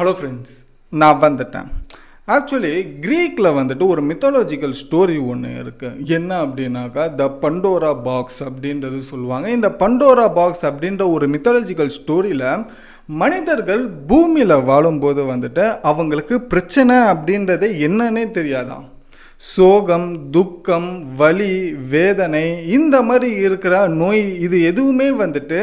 hello friends நான் வந்துட்டேன் actually க்ரீக்கில் வந்துட்டு ஒரு மித்தாலஜிக்கல் ஸ்டோரி ஒன்று இருக்குது என்ன அப்படின்னாக்கா த பண்டோரா பாக்ஸ் அப்படின்றது சொல்லுவாங்க இந்த பண்டோரா பாக்ஸ் அப்படின்ற ஒரு மித்தாலஜிக்கல் ஸ்டோரியில் மனிதர்கள் பூமியில் வாழும்போது வந்துட்டு அவங்களுக்கு பிரச்சனை அப்படின்றது என்னன்னே தெரியாதான் சோகம் துக்கம் வலி வேதனை இந்த மாதிரி இருக்கிற நோய் இது எதுவுமே வந்துட்டு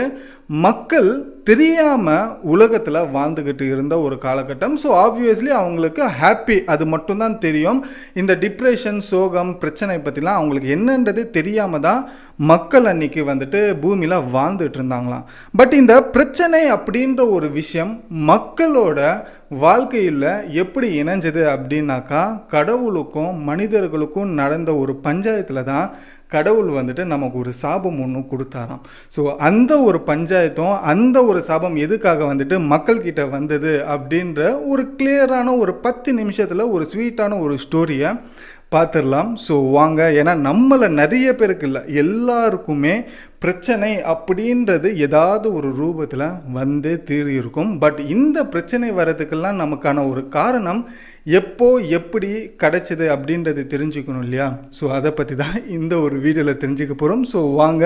மக்கள் தெரியாமல் உலகத்தில் வாழ்ந்துக்கிட்டு இருந்த ஒரு காலகட்டம் ஸோ ஆப்வியஸ்லி அவங்களுக்கு ஹாப்பி அது மட்டும்தான் தெரியும் இந்த டிப்ரெஷன் சோகம் பிரச்சனை பற்றிலாம் அவங்களுக்கு என்னன்றது தெரியாமல் தான் மக்கள் அன்னைக்கு வந்துட்டு பூமியில் வாழ்ந்துட்டு இருந்தாங்களாம் பட் இந்த பிரச்சனை அப்படின்ற ஒரு விஷயம் மக்களோட வாழ்க்கையில் எப்படி இணைஞ்சது அப்படின்னாக்கா கடவுளுக்கும் மனிதர்களுக்கும் நடந்த ஒரு பஞ்சாயத்தில் தான் கடவுள் வந்துட்டு நமக்கு ஒரு சாபம் ஒன்று கொடுத்தாராம் ஸோ அந்த ஒரு பஞ்சாயத்தும் அந்த ஒரு சாபம் எதுக்காக வந்துட்டு மக்கள்கிட்ட வந்தது அப்படின்ற ஒரு கிளியரான ஒரு பத்து நிமிஷத்தில் ஒரு ஸ்வீட்டான ஒரு ஸ்டோரியை பார்த்துடலாம் ஸோ வாங்க ஏன்னா நம்மளை நிறைய பேருக்கு இல்லை எல்லாருக்குமே பிரச்சனை அப்படின்றது ஏதாவது ஒரு ரூபத்தில் வந்து தீரி பட் இந்த பிரச்சனை வர்றதுக்கெல்லாம் நமக்கான ஒரு காரணம் எப்போ எப்படி கிடச்சிது அப்படின்றது தெரிஞ்சுக்கணும் இல்லையா ஸோ அதை பற்றி தான் இந்த ஒரு வீடியோவில் தெரிஞ்சுக்க போகிறோம் ஸோ வாங்க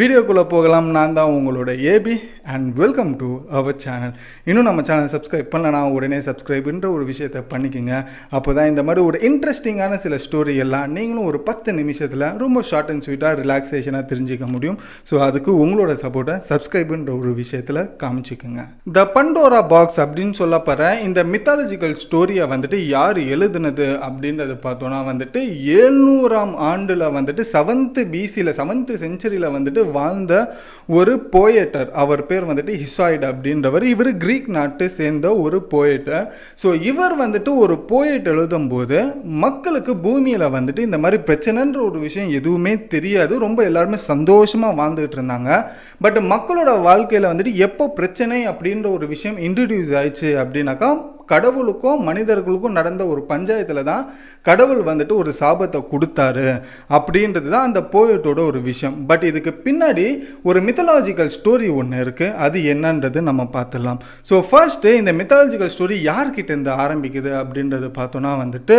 வீடியோக்குள்ளே போகலாம் நான் தான் உங்களோட AB and welcome to our channel இன்னும் நம்ம சேனல் சப்ஸ்கிரைப் பண்ணலனா உடனே சப்ஸ்கிரைப்ன்ற ஒரு விஷயத்தை பண்ணிக்கோங்க அப்போ தான் இந்த மாதிரி ஒரு இன்ட்ரெஸ்டிங்கான சில ஸ்டோரி எல்லாம் நீங்களும் ஒரு பத்து நிமிஷத்தில் ரொம்ப ஷார்ட் அண்ட் ஸ்வீட்டாக ரிலாக்ஸேஷனாக தெரிஞ்சிக்க முடியும் ஸோ அதுக்கு உங்களோட சப்போர்ட்டை சப்ஸ்கிரைப்ன்ற ஒரு விஷயத்தில் காமிச்சிக்கோங்க த பண்டோரா பாக்ஸ் அப்படின்னு சொல்லப்படுற இந்த மித்தாலஜிக்கல் ஸ்டோரியை வந்துட்டு வந்துட்டு யார் எழுதுனது அப்படின்றத பார்த்தோன்னா வந்துட்டு ஏழ்நூறாம் ஆண்டில் வந்துட்டு செவன்த்து பிசியில் செவன்த்து செஞ்சுரியில் வந்துட்டு வாழ்ந்த ஒரு போயட்டர் அவர் பேர் வந்துட்டு ஹிசாய்டு அப்படின்றவர் இவர் கிரீக் நாட்டு சேர்ந்த ஒரு போயட்டர் ஸோ இவர் வந்துட்டு ஒரு போயட் போது மக்களுக்கு பூமியில் வந்துட்டு இந்த மாதிரி பிரச்சனைன்ற ஒரு விஷயம் எதுவுமே தெரியாது ரொம்ப எல்லாருமே சந்தோஷமாக வாழ்ந்துகிட்டு இருந்தாங்க பட் மக்களோட வாழ்க்கையில் வந்துட்டு எப்போ பிரச்சனை அப்படின்ற ஒரு விஷயம் இன்ட்ரடியூஸ் ஆயிடுச்சு அப்படின்னாக்கா கடவுளுக்கும் மனிதர்களுக்கும் நடந்த ஒரு பஞ்சாயத்தில் தான் கடவுள் வந்துட்டு ஒரு சாபத்தை கொடுத்தாரு அப்படின்றது தான் அந்த போயிட்டோட ஒரு விஷயம் பட் இதுக்கு பின்னாடி ஒரு மித்தலாஜிக்கல் ஸ்டோரி ஒன்று இருக்குது அது என்னன்றது நம்ம பார்த்துடலாம் ஸோ ஃபர்ஸ்ட்டு இந்த மித்தாலஜிக்கல் ஸ்டோரி யார்கிட்ட இருந்து ஆரம்பிக்குது அப்படின்றது பார்த்தோன்னா வந்துட்டு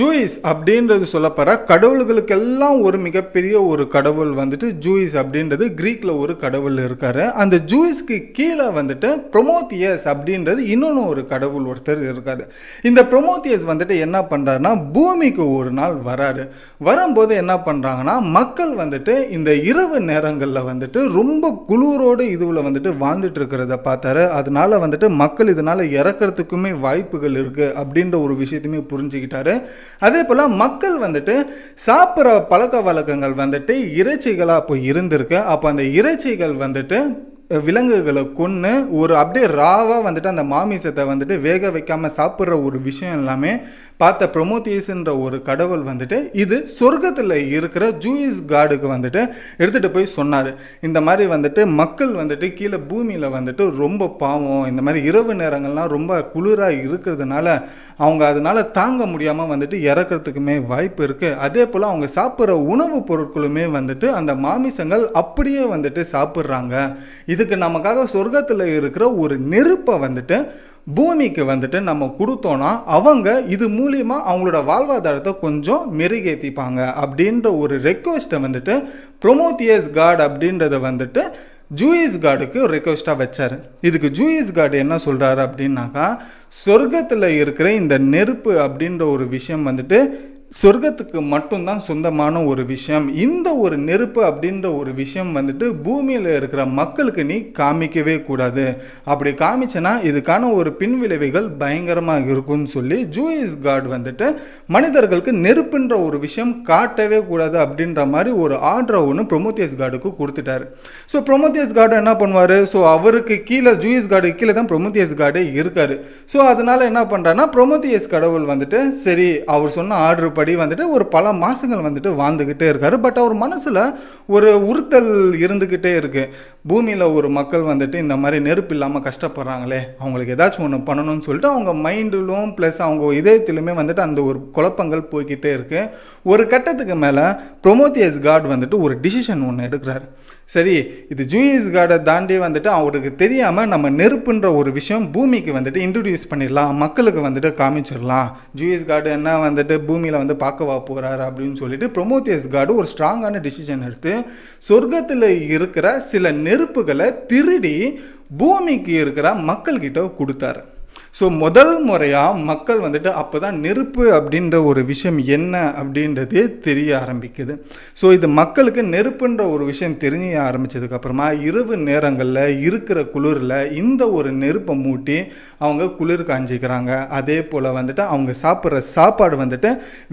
ஜூயிஸ் அப்படின்றது சொல்லப்போகிற கடவுள்களுக்கெல்லாம் ஒரு மிகப்பெரிய ஒரு கடவுள் வந்துட்டு ஜூயிஸ் அப்படின்றது க்ரீக்கில் ஒரு கடவுள் இருக்காரு அந்த ஜூயிஸ்க்கு கீழே வந்துட்டு ப்ரொமோத்தியஸ் அப்படின்றது இன்னொன்று ஒரு கடவுள் ஒரு ஒருத்தர் இருக்கார் இந்த ப்ரொமோத்தியஸ் வந்துட்டு என்ன பண்ணுறாருன்னா பூமிக்கு ஒரு நாள் வராரு வரும்போது என்ன பண்ணுறாங்கன்னா மக்கள் வந்துட்டு இந்த இரவு நேரங்களில் வந்துட்டு ரொம்ப குளிரோடு இதுவில் வந்துட்டு வாழ்ந்துட்டு இருக்கிறத பார்த்தாரு அதனால வந்துட்டு மக்கள் இதனால் இறக்கிறதுக்குமே வாய்ப்புகள் இருக்குது அப்படின்ற ஒரு விஷயத்தையுமே புரிஞ்சுக்கிட்டாரு அதே போல் மக்கள் வந்துட்டு சாப்பிட்ற பழக்க வழக்கங்கள் வந்துட்டு இறைச்சிகளாக இப்போ இருந்திருக்கு அப்போ அந்த இறைச்சிகள் வந்துட்டு விலங்குகளை கொன்று ஒரு அப்படியே ராவாக வந்துட்டு அந்த மாமிசத்தை வந்துட்டு வேக வைக்காமல் சாப்பிட்ற ஒரு விஷயம் எல்லாமே பார்த்த ப்ரொமோத்தியஸ்ன்ற ஒரு கடவுள் வந்துட்டு இது சொர்க்கத்தில் இருக்கிற ஜூயிஸ் காடுக்கு வந்துட்டு எடுத்துகிட்டு போய் சொன்னார் இந்த மாதிரி வந்துட்டு மக்கள் வந்துட்டு கீழே பூமியில் வந்துட்டு ரொம்ப பாவம் இந்த மாதிரி இரவு நேரங்கள்லாம் ரொம்ப குளிராக இருக்கிறதுனால அவங்க அதனால் தாங்க முடியாமல் வந்துட்டு இறக்கிறதுக்குமே வாய்ப்பு இருக்குது அதே போல் அவங்க சாப்பிட்ற உணவுப் பொருட்களுமே வந்துட்டு அந்த மாமிசங்கள் அப்படியே வந்துட்டு சாப்பிட்றாங்க இதுக்கு நமக்காக சொர்க்கத்தில் இருக்கிற ஒரு நெருப்பை வந்துட்டு பூமிக்கு வந்துட்டு நம்ம கொடுத்தோன்னா அவங்க இது மூலியமாக அவங்களோட வாழ்வாதாரத்தை கொஞ்சம் மெருகேற்றிப்பாங்க அப்படின்ற ஒரு ரெக்வஸ்ட்டை வந்துட்டு ப்ரொமோத்தியஸ் காட் அப்படின்றத வந்துட்டு ஜூயிஸ் காடுக்கு ரெக்வஸ்ட்டாக வச்சார் இதுக்கு ஜூயிஸ் காடு என்ன சொல்கிறாரு அப்படின்னாக்கா சொர்க்கத்தில் இருக்கிற இந்த நெருப்பு அப்படின்ற ஒரு விஷயம் வந்துட்டு சொர்க்கத்துக்கு மட்டும்தான் சொந்தமான ஒரு விஷயம் இந்த ஒரு நெருப்பு அப்படின்ற ஒரு விஷயம் வந்துட்டு பூமியில் இருக்கிற மக்களுக்கு நீ காமிக்கவே கூடாது அப்படி காமிச்சனா இதுக்கான ஒரு பின்விளைவுகள் பயங்கரமாக இருக்கும்னு சொல்லி ஜூயிஸ் காட் வந்துட்டு மனிதர்களுக்கு நெருப்புன்ற ஒரு விஷயம் காட்டவே கூடாது அப்படின்ற மாதிரி ஒரு ஆர்டர் ஒன்று ப்ரொமோத்தியஸ் கார்டுக்கு கொடுத்துட்டாரு ஸோ ப்ரொமோத்தியஸ் கார்டு என்ன பண்ணுவார் ஸோ அவருக்கு கீழே ஜூயிஸ் கார்டு கீழே தான் ப்ரொமோத்தியஸ் கார்டு இருக்கார் ஸோ அதனால் என்ன பண்ணுறாருன்னா ப்ரொமோத்தியஸ் கடவுள் வந்துட்டு சரி அவர் சொன்ன ஆர்டர் படி வந்துட்டு ஒரு பல மாதங்கள் வந்துட்டு வாழ்ந்துக்கிட்டே இருக்கார் பட் அவர் மனசில் ஒரு உறுத்தல் இருந்துக்கிட்டே இருக்குது பூமியில் ஒரு மக்கள் வந்துட்டு இந்த மாதிரி நெருப்பு இல்லாமல் கஷ்டப்படுறாங்களே அவங்களுக்கு ஏதாச்சும் ஒன்று பண்ணணும்னு சொல்லிட்டு அவங்க மைண்டிலும் ப்ளஸ் அவங்க இதயத்திலுமே வந்துட்டு அந்த ஒரு குழப்பங்கள் போய்கிட்டே இருக்குது ஒரு கட்டத்துக்கு மேலே ப்ரொமோத்தியஸ் காட் வந்துட்டு ஒரு டிசிஷன் ஒன்று எடுக்கிறார் சரி இது ஜூயிஸ் கார்டை தாண்டி வந்துட்டு அவருக்கு தெரியாமல் நம்ம நெருப்புன்ற ஒரு விஷயம் பூமிக்கு வந்துட்டு இன்ட்ரடியூஸ் பண்ணிடலாம் மக்களுக்கு வந்துட்டு காமிச்சிடலாம் ஜூயிஸ் கார்டு என்ன வந்துட்டு பூமியில் வந்து வா போகிறாரு அப்படின்னு சொல்லிட்டு ப்ரொமோத்தியஸ் காடு ஒரு ஸ்ட்ராங்கான டிசிஷன் எடுத்து சொர்க்கத்தில் இருக்கிற சில நெருப்புகளை திருடி பூமிக்கு இருக்கிற மக்கள்கிட்ட கொடுத்தாரு ஸோ முதல் முறையாக மக்கள் வந்துட்டு அப்போ தான் நெருப்பு அப்படின்ற ஒரு விஷயம் என்ன அப்படின்றதே தெரிய ஆரம்பிக்குது ஸோ இது மக்களுக்கு நெருப்புன்ற ஒரு விஷயம் தெரிய ஆரம்பித்ததுக்கப்புறமா இரவு நேரங்களில் இருக்கிற குளிரில் இந்த ஒரு நெருப்பை மூட்டி அவங்க குளிர் காஞ்சிக்கிறாங்க அதே போல் வந்துட்டு அவங்க சாப்பிட்ற சாப்பாடு வந்துட்டு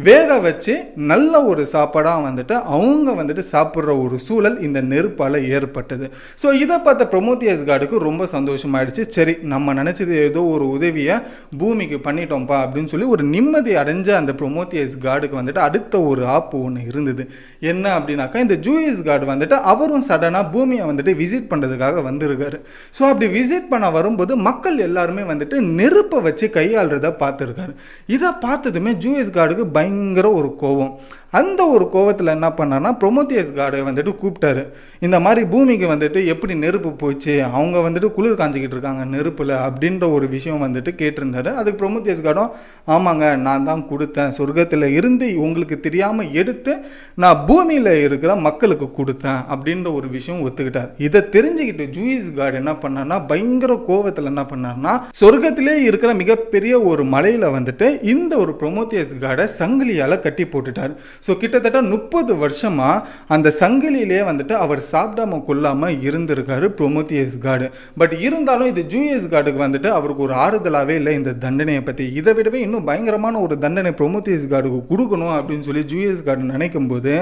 வேக வச்சு நல்ல ஒரு சாப்பாடாக வந்துட்டு அவங்க வந்துட்டு சாப்பிட்ற ஒரு சூழல் இந்த நெருப்பால் ஏற்பட்டது ஸோ இதை பார்த்த ப்ரொமோத்தியஸ் கார்டுக்கு ரொம்ப சந்தோஷமாயிடுச்சு சரி நம்ம நினச்சது ஏதோ ஒரு உதவி உதவியை பூமிக்கு பண்ணிட்டோம்ப்பா அப்படின்னு சொல்லி ஒரு நிம்மதி அடைஞ்ச அந்த ப்ரொமோத்தியஸ் காடுக்கு வந்துட்டு அடுத்த ஒரு ஆப்பு ஒன்று இருந்தது என்ன அப்படின்னாக்கா இந்த ஜூயிஸ் கார்டு வந்துட்டு அவரும் சடனாக பூமியை வந்துட்டு விசிட் பண்ணுறதுக்காக வந்திருக்காரு ஸோ அப்படி விசிட் பண்ண வரும்போது மக்கள் எல்லாருமே வந்துட்டு நெருப்பை வச்சு கையாளுறத பார்த்துருக்காரு இதை பார்த்ததுமே ஜூயிஸ் கார்டுக்கு பயங்கர ஒரு கோபம் அந்த ஒரு கோவத்தில் என்ன பண்ணார்னா ப்ரொமோத்தியஸ் கார்டை வந்துட்டு கூப்பிட்டாரு இந்த மாதிரி பூமிக்கு வந்துட்டு எப்படி நெருப்பு போச்சு அவங்க வந்துட்டு குளிர் காஞ்சிக்கிட்டு இருக்காங்க நெருப்பில் அப்படின்ற ஒரு விஷயம் வந்துட்டு வந்துட்டு கேட்டிருந்தார் அதுக்கு பிரமுத்தேஷ் கார்டும் ஆமாங்க நான் தான் கொடுத்தேன் சொர்க்கத்தில் இருந்து உங்களுக்கு தெரியாமல் எடுத்து நான் பூமியில் இருக்கிற மக்களுக்கு கொடுத்தேன் அப்படின்ற ஒரு விஷயம் ஒத்துக்கிட்டார் இதை தெரிஞ்சுக்கிட்டு ஜூயிஸ் கார்டு என்ன பண்ணார்னா பயங்கர கோபத்தில் என்ன பண்ணார்னா சொர்க்கத்திலே இருக்கிற மிகப்பெரிய ஒரு மலையில் வந்துட்டு இந்த ஒரு ப்ரொமோத்தியஸ் கார்டை சங்கிலியால் கட்டி போட்டுட்டார் ஸோ கிட்டத்தட்ட முப்பது வருஷமாக அந்த சங்கிலியிலே வந்துட்டு அவர் சாப்பிடாம கொள்ளாமல் இருந்திருக்காரு ப்ரொமோத்தியஸ் கார்டு பட் இருந்தாலும் இது ஜூயஸ் கார்டுக்கு வந்துட்டு அவருக்கு ஒரு ஆறுதல் கூடுதலாகவே இல்லை இந்த தண்டனையை பற்றி இதை விடவே இன்னும் பயங்கரமான ஒரு தண்டனை ப்ரொமோத்தியஸ் கார்டுக்கு கொடுக்கணும் அப்படின்னு சொல்லி ஜூஎஸ் கார்டு நினைக்கும் போது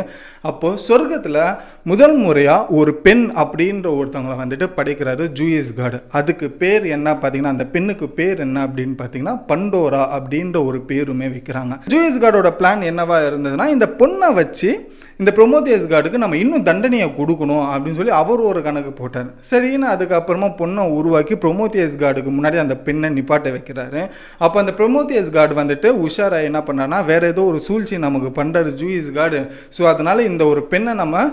அப்போது சொர்க்கத்தில் முதல் முறையாக ஒரு பெண் அப்படின்ற ஒருத்தவங்களை வந்துட்டு படைக்கிறாரு ஜூஎஸ் கார்டு அதுக்கு பேர் என்ன பார்த்தீங்கன்னா அந்த பெண்ணுக்கு பேர் என்ன அப்படின்னு பார்த்தீங்கன்னா பண்டோரா அப்படின்ற ஒரு பேருமே வைக்கிறாங்க ஜூஎஸ் கார்டோட பிளான் என்னவா இருந்ததுன்னா இந்த பொண்ணை வச்சு இந்த பிரமோதியஸ் கார்டுக்கு நம்ம இன்னும் தண்டனையை கொடுக்கணும் அப்படின்னு சொல்லி அவர் ஒரு கணக்கு போட்டார் சரின்னு அதுக்கப்புறமா பொண்ணை உருவாக்கி ப்ரொமோத்தியஸ் கார்டுக்கு முன்னாடி அந்த பெண்ணை நிப்பாட்ட வைக்கிறாரு அப்போ அந்த ப்ரொமோத்தியஸ் கார்டு வந்துட்டு உஷாரா என்ன பண்ணாருன்னா வேறு ஏதோ ஒரு சூழ்ச்சி நமக்கு பண்ணுறாரு ஜூயிஸ் கார்டு ஸோ அதனால் இந்த ஒரு பெண்ணை நம்ம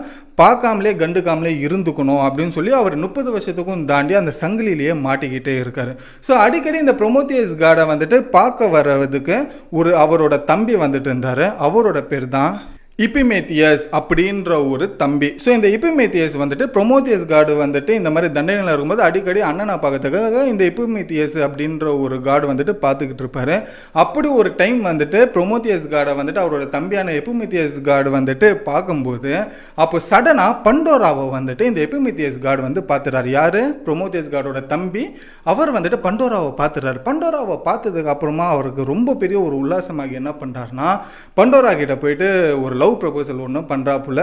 பார்க்காமலே கண்டுக்காமலே இருந்துக்கணும் அப்படின்னு சொல்லி அவர் முப்பது வருஷத்துக்கும் தாண்டி அந்த சங்கிலிலேயே மாட்டிக்கிட்டே இருக்காரு ஸோ அடிக்கடி இந்த ப்ரொமோத்தியஸ் கார்டை வந்துட்டு பார்க்க வர்றதுக்கு ஒரு அவரோட தம்பி வந்துட்டு இருந்தார் அவரோட பேர் தான் இப்பிமேத்தியஸ் அப்படின்ற ஒரு தம்பி ஸோ இந்த இப்பிமேத்தியஸ் வந்துட்டு ப்ரொமோத்தியஸ் காடு வந்துட்டு இந்த மாதிரி தண்டனையில் இருக்கும்போது அடிக்கடி அண்ணனை பார்க்கறதுக்காக இந்த இப்பிமேத்தியஸ் அப்படின்ற ஒரு காடு வந்துட்டு பார்த்துக்கிட்டு இருப்பாரு அப்படி ஒரு டைம் வந்துட்டு ப்ரொமோத்தியஸ் காடை வந்துட்டு அவரோட தம்பியான எப்பிமித்தியஸ் காடு வந்துட்டு பார்க்கும்போது அப்போ சடனாக பண்டோராவை வந்துட்டு இந்த எபிமேத்தியஸ் காடு வந்து பார்த்துறாரு யார் ப்ரொமோத்தியஸ் காடோட தம்பி அவர் வந்துட்டு பண்டோராவை பார்த்துறாரு பண்டோராவை பார்த்ததுக்கு அப்புறமா அவருக்கு ரொம்ப பெரிய ஒரு உல்லாசமாகி என்ன பண்ணுறாருனா பண்டோரா கிட்ட போயிட்டு ஒரு லவ் லவ் ப்ரொபோசல் ஒன்றும் பண்ணுறாப்புல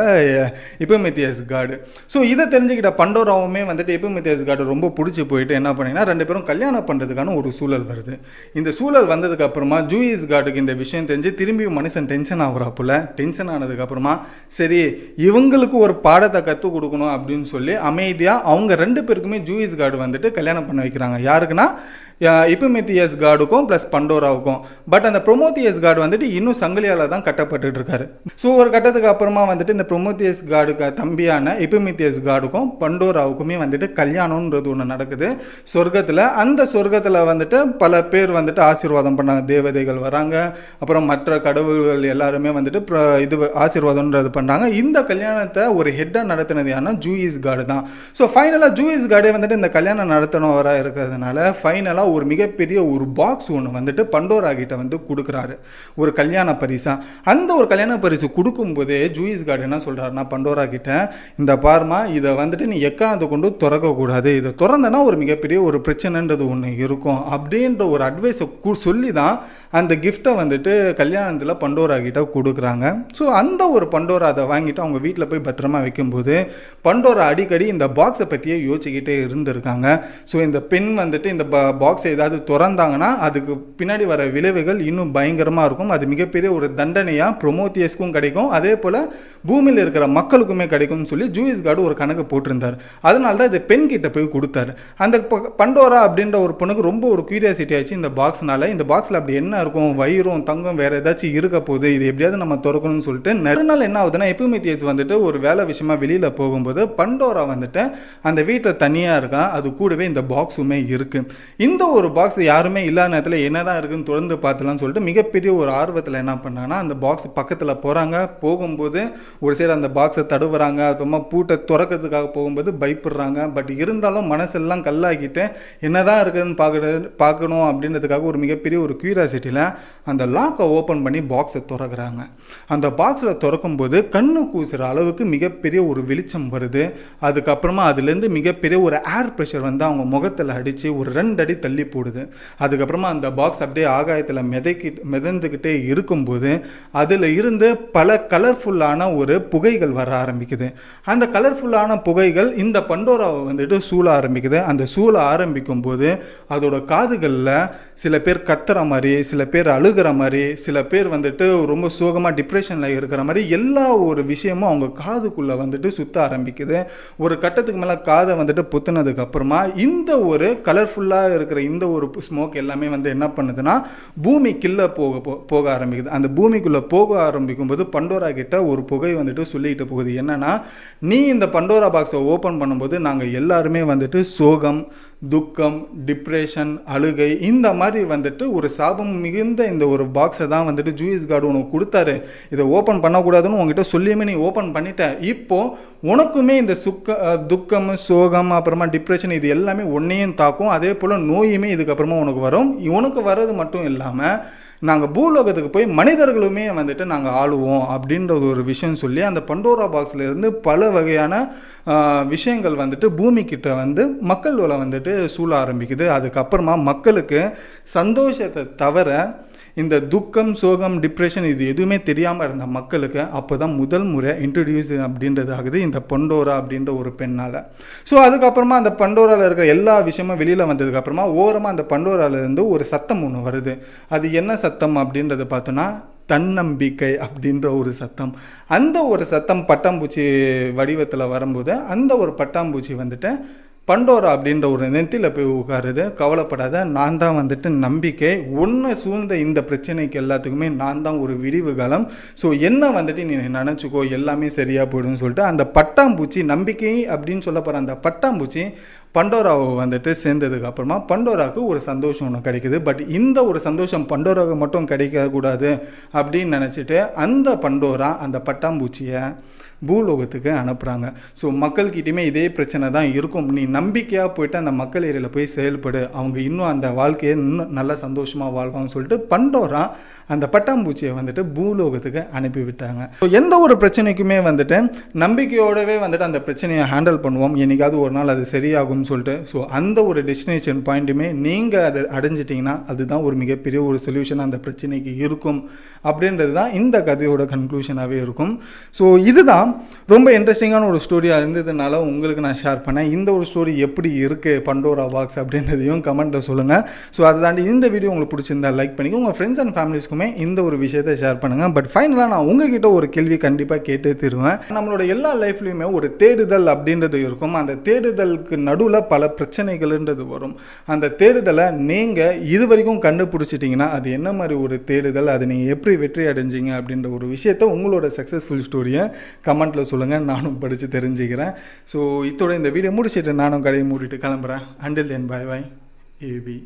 இப்புமெத்தியஸ் கார்டு ஸோ இதை தெரிஞ்சுக்கிட்ட பண்டோராவுமே வந்துட்டு இப்புமெத்தியஸ் கார்டு ரொம்ப பிடிச்சி போயிட்டு என்ன பண்ணிங்கன்னா ரெண்டு பேரும் கல்யாணம் பண்ணுறதுக்கான ஒரு சூழல் வருது இந்த சூழல் வந்ததுக்கப்புறமா ஜூயிஸ் கார்டுக்கு இந்த விஷயம் தெரிஞ்சு திரும்பியும் மனுஷன் டென்ஷன் ஆகுறாப்புல டென்ஷன் ஆனதுக்கப்புறமா சரி இவங்களுக்கு ஒரு பாடத்தை கற்றுக் கொடுக்கணும் அப்படின்னு சொல்லி அமைதியாக அவங்க ரெண்டு பேருக்குமே ஜூயிஸ் கார்டு வந்துட்டு கல்யாணம் பண்ண வைக்கிறாங்க யாருக்குன்னா இப்பமித்தியஸ் கார்டுக்கும் ப்ளஸ் பண்டோராவுக்கும் பட் அந்த ப்ரொமோத்தியஸ் கார்டு வந்துட்டு இன்னும் சங்கிலியால் தான் கட்டப்பட்டு இருக்காரு ஸோ ஒரு கட்டத்துக்கு அப்புறமா வந்துட்டு இந்த ப்ரொமோத்தியஸ் காடுக்கு தம்பியான எபிமித்தியஸ் காடுக்கும் பண்டோராவுக்குமே வந்துட்டு கல்யாணம்ன்றது ஒன்று நடக்குது சொர்க்கத்தில் அந்த சொர்க்கத்தில் வந்துட்டு பல பேர் வந்துட்டு ஆசீர்வாதம் பண்ணாங்க தேவதைகள் வராங்க அப்புறம் மற்ற கடவுள்கள் எல்லாருமே வந்துட்டு இது ஆசீர்வாதம்ன்றது பண்ணுறாங்க இந்த கல்யாணத்தை ஒரு ஹெட்டாக நடத்தினது யானா ஜூயிஸ் காடு தான் ஸோ ஃபைனலாக ஜூயிஸ் காடே வந்துட்டு இந்த கல்யாணம் நடத்தினவராக இருக்கிறதுனால ஃபைனலாக ஒரு மிகப்பெரிய ஒரு பாக்ஸ் ஒன்று வந்துட்டு பண்டோரா கிட்ட வந்து கொடுக்குறாரு ஒரு கல்யாண பரிசாக அந்த ஒரு கல்யாண பரிசு கொடுக்கும்போதே ஜூயிஸ் கார்டு என்ன சொல்கிறாருன்னா பண்டோரா கிட்ட இந்த பார்மா இதை வந்துட்டு நீ எக்காரணத்தை கொண்டு திறக்கக்கூடாது இதை திறந்தனா ஒரு மிகப்பெரிய ஒரு பிரச்சனைன்றது ஒன்று இருக்கும் அப்படின்ற ஒரு அட்வைஸை சொல்லி தான் அந்த கிஃப்ட்டை வந்துட்டு கல்யாணத்தில் பண்டோரா கிட்ட கொடுக்குறாங்க ஸோ அந்த ஒரு பண்டோரா அதை வாங்கிட்டு அவங்க வீட்டில் போய் பத்திரமா வைக்கும்போது பண்டோரா அடிக்கடி இந்த பாக்ஸை பற்றியே யோசிச்சுக்கிட்டே இருந்திருக்காங்க ஸோ இந்த பெண் வந்துட்டு இந்த பாக்ஸ் ஏதாவது திறந்தாங்கன்னா அதுக்கு பின்னாடி வர விளைவுகள் இன்னும் பயங்கரமாக இருக்கும் அது மிகப்பெரிய ஒரு தண்டனையாக ப்ரொமோத்தியஸ்க்கும் கிடைக்கும் அதே போல் பூமியில் இருக்கிற மக்களுக்குமே கிடைக்கும்னு சொல்லி ஜூயிஸ் கார்டு ஒரு கணக்கு போட்டிருந்தார் அதனால தான் இது பெண்கிட்ட போய் கொடுத்தாரு அந்த பண்டோரா அப்படின்ற ஒரு பொண்ணுக்கு ரொம்ப ஒரு கியூரியாசிட்டி ஆச்சு இந்த பாக்ஸ்னால இந்த பாக்ஸில் அப்படி என்ன இருக்கும் வயிறும் தங்கம் வேறு ஏதாச்சும் இருக்க போகுது இது எப்படியாவது நம்ம திறக்கணும்னு சொல்லிட்டு நிறைய நாள் என்ன ஆகுதுன்னா தேஜ் வந்துட்டு ஒரு வேலை விஷயமா வெளியில் போகும்போது பண்டோரா வந்துட்டு அந்த வீட்டில் தனியாக இருக்கா அது கூடவே இந்த பாக்ஸுமே இருக்குது இந்த ஒரு பாக்ஸ் யாருமே இல்லாத நேரத்தில் என்னதான் இருக்குன்னு தொடர்ந்து பார்த்தலாம்னு சொல்லிட்டு மிகப்பெரிய ஒரு ஆர்வத்தில் என்ன பண்ணாங்கன்னா அந்த பாக்ஸ் பக்கத்தில் போகிறாங்க போகும்போது ஒரு சைடு அந்த பாக்ஸை தடுவுறாங்க அப்புறமா பூட்டை துறக்கிறதுக்காக போகும்போது பயப்படுறாங்க பட் இருந்தாலும் மனசெல்லாம் கல்லாக்கிட்டு என்னதான் இருக்குதுன்னு பார்க்குறது பார்க்கணும் அப்படின்றதுக்காக ஒரு மிகப்பெரிய ஒரு கியூரியாசிட்டி முடியல அந்த லாக்கை ஓப்பன் பண்ணி பாக்ஸை திறக்கிறாங்க அந்த பாக்ஸில் திறக்கும்போது கண்ணு கூசுகிற அளவுக்கு மிகப்பெரிய ஒரு வெளிச்சம் வருது அதுக்கப்புறமா அதுலேருந்து மிகப்பெரிய ஒரு ஏர் ப்ரெஷர் வந்து அவங்க முகத்தில் அடித்து ஒரு ரெண்டு அடி தள்ளி போடுது அதுக்கப்புறமா அந்த பாக்ஸ் அப்படியே ஆகாயத்தில் மிதக்கி மிதந்துக்கிட்டே இருக்கும்போது அதில் இருந்து பல கலர்ஃபுல்லான ஒரு புகைகள் வர ஆரம்பிக்குது அந்த கலர்ஃபுல்லான புகைகள் இந்த பண்டோராவை வந்துட்டு சூழ ஆரம்பிக்குது அந்த சூழ ஆரம்பிக்கும் போது அதோட காதுகளில் சில பேர் கத்துற மாதிரி சில பேர் அழுகிற மாதிரி சில பேர் வந்துட்டு ரொம்ப சோகமாக டிப்ரெஷனில் இருக்கிற மாதிரி எல்லா ஒரு விஷயமும் அவங்க காதுக்குள்ளே வந்துட்டு சுத்த ஆரம்பிக்குது ஒரு கட்டத்துக்கு மேலே காதை வந்துட்டு புத்துனதுக்கு அப்புறமா இந்த ஒரு கலர்ஃபுல்லாக இருக்கிற இந்த ஒரு ஸ்மோக் எல்லாமே வந்து என்ன பண்ணுதுன்னா பூமி கில்ல போக போக ஆரம்பிக்குது அந்த பூமிக்குள்ளே போக ஆரம்பிக்கும் போது பண்டோரா கிட்ட ஒரு புகை வந்துட்டு சொல்லிக்கிட்டு போகுது என்னென்னா நீ இந்த பண்டோரா பாக்ஸை ஓப்பன் பண்ணும்போது நாங்கள் எல்லாருமே வந்துட்டு சோகம் துக்கம் டிப்ரெஷன் அழுகை இந்த மாதிரி வந்துட்டு ஒரு சாபம் மிகுந்த இந்த ஒரு பாக்ஸை தான் வந்துட்டு ஜூயிஸ் கார்டு உனக்கு கொடுத்தாரு இதை ஓப்பன் பண்ணக்கூடாதுன்னு உங்ககிட்ட சொல்லியுமே நீ ஓப்பன் பண்ணிட்டேன் இப்போது உனக்குமே இந்த சுக்க துக்கம் சோகம் அப்புறமா டிப்ரெஷன் இது எல்லாமே ஒன்றையும் தாக்கும் அதே போல் நோயுமே இதுக்கப்புறமா உனக்கு வரும் உனக்கு வர்றது மட்டும் இல்லாமல் நாங்கள் பூலோகத்துக்கு போய் மனிதர்களுமே வந்துட்டு நாங்கள் ஆளுவோம் அப்படின்ற ஒரு விஷயம் சொல்லி அந்த பண்டோரா பாக்ஸ்லேருந்து பல வகையான விஷயங்கள் வந்துட்டு பூமிக்கிட்ட வந்து மக்களோட வந்துட்டு சூழ ஆரம்பிக்குது அதுக்கப்புறமா மக்களுக்கு சந்தோஷத்தை தவிர இந்த துக்கம் சோகம் டிப்ரெஷன் இது எதுவுமே தெரியாமல் இருந்த மக்களுக்கு அப்போ தான் முதல் முறை இன்ட்ரடியூஸ் அப்படின்றது ஆகுது இந்த பண்டோரா அப்படின்ற ஒரு பெண்ணால் ஸோ அதுக்கப்புறமா அந்த பண்டோராவில் இருக்கிற எல்லா விஷயமும் வெளியில் வந்ததுக்கப்புறமா ஓரமாக அந்த பண்டோராவிலேருந்து ஒரு சத்தம் ஒன்று வருது அது என்ன சத்தம் அப்படின்றத பார்த்தோன்னா தன்னம்பிக்கை அப்படின்ற ஒரு சத்தம் அந்த ஒரு சத்தம் பட்டாம்பூச்சி வடிவத்தில் வரும்போது அந்த ஒரு பட்டாம்பூச்சி வந்துட்டு பண்டோரா அப்படின்ற ஒரு நெத்தியில் போய் உட்காருது கவலைப்படாத நான் தான் வந்துட்டு நம்பிக்கை ஒன்று சூழ்ந்த இந்த பிரச்சனைக்கு எல்லாத்துக்குமே நான் தான் ஒரு விரிவு காலம் ஸோ என்ன வந்துட்டு நீ நினச்சிக்கோ எல்லாமே சரியாக போயிடும்னு சொல்லிட்டு அந்த பட்டாம்பூச்சி நம்பிக்கை அப்படின்னு சொல்ல போகிற அந்த பட்டாம்பூச்சி பண்டோராவை வந்துட்டு சேர்ந்ததுக்கு அப்புறமா பண்டோராவுக்கு ஒரு சந்தோஷம் ஒன்று கிடைக்குது பட் இந்த ஒரு சந்தோஷம் பண்டோராவுக்கு மட்டும் கிடைக்கக்கூடாது அப்படின்னு நினச்சிட்டு அந்த பண்டோரா அந்த பட்டாம்பூச்சியை பூலோகத்துக்கு அனுப்புகிறாங்க ஸோ மக்கள்கிட்டையுமே இதே பிரச்சனை தான் இருக்கும் நீ நம்பிக்கையாக போயிட்டு அந்த மக்கள் ஏரியில் போய் செயல்படு அவங்க இன்னும் அந்த வாழ்க்கையை இன்னும் நல்லா சந்தோஷமாக வாழ்வாங்கன்னு சொல்லிட்டு பண்டோரா அந்த பட்டாம்பூச்சியை வந்துட்டு பூலோகத்துக்கு அனுப்பிவிட்டாங்க ஸோ எந்த ஒரு பிரச்சனைக்குமே வந்துட்டு நம்பிக்கையோடவே வந்துட்டு அந்த பிரச்சனையை ஹேண்டில் பண்ணுவோம் என்றைக்காவது ஒரு நாள் அது சரியாகும்னு சொல்லிட்டு ஸோ அந்த ஒரு டெஸ்டினேஷன் பாயிண்ட்டுமே நீங்கள் அதை அடைஞ்சிட்டிங்கன்னா அதுதான் ஒரு மிகப்பெரிய ஒரு சொல்யூஷன் அந்த பிரச்சனைக்கு இருக்கும் அப்படின்றது தான் இந்த கதையோட கன்க்ளூஷனாகவே இருக்கும் ஸோ இதுதான் ரொம்ப இன்ட்ரெஸ்டிங்கான ஒரு ஸ்டோரியாக இருந்ததுனால உங்களுக்கு நான் ஷேர் பண்ணேன் இந்த ஒரு ஸ்டோரி எப்படி இருக்குது பண்டோரா பாக்ஸ் அப்படின்றதையும் கமெண்ட்டில் சொல்லுங்கள் ஸோ அதை தாண்டி இந்த வீடியோ உங்களுக்கு பிடிச்சிருந்தா லைக் பண்ணிக்கோ உங்கள் ஃப்ரெண்ட்ஸ் அண்ட் ஃபேமிலிஸ்க்குமே இந்த ஒரு விஷயத்தை ஷேர் பண்ணுங்கள் பட் ஃபைனலாக நான் உங்ககிட்ட ஒரு கேள்வி கண்டிப்பாக கேட்டு தருவேன் நம்மளோட எல்லா லைஃப்லையுமே ஒரு தேடுதல் அப்படின்றது இருக்கும் அந்த தேடுதலுக்கு நடுவில் பல பிரச்சனைகள்ன்றது வரும் அந்த தேடுதலை நீங்கள் இது வரைக்கும் கண்டுபிடிச்சிட்டிங்கன்னா அது என்ன மாதிரி ஒரு தேடுதல் அது நீங்கள் எப்படி வெற்றி அடைஞ்சிங்க அப்படின்ற ஒரு விஷயத்த உங்களோட சக்ஸஸ்ஃபுல் ஸ்டோரியை கமெண்ட்டில் சொல்லுங்கள் நானும் படித்து தெரிஞ்சுக்கிறேன் ஸோ இதோட இந்த வீடியோ முடிச்சுட்டு நானும் கடையை மூடிட்டு கிளம்புறேன் அண்டில் தென் பாய் பாய் ஏபி